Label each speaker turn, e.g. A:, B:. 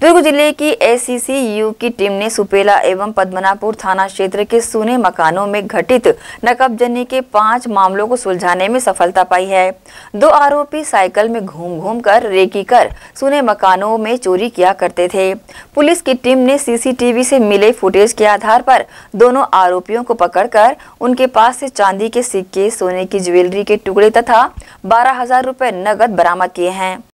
A: दुर्ग जिले की एसीसीयू की टीम ने सुपेला एवं पद्मनापुर थाना क्षेत्र के सुने मकानों में घटित नकबजनी के पांच मामलों को सुलझाने में सफलता पाई है दो आरोपी साइकिल में घूम घूम कर रेकी कर सुने मकानों में चोरी किया करते थे पुलिस की टीम ने सीसीटीवी से मिले फुटेज के आधार पर दोनों आरोपियों को पकड़कर उनके पास से चांदी के सिक्के सोने की ज्वेलरी के टुकड़े तथा बारह हजार नगद नकद बरामद किए हैं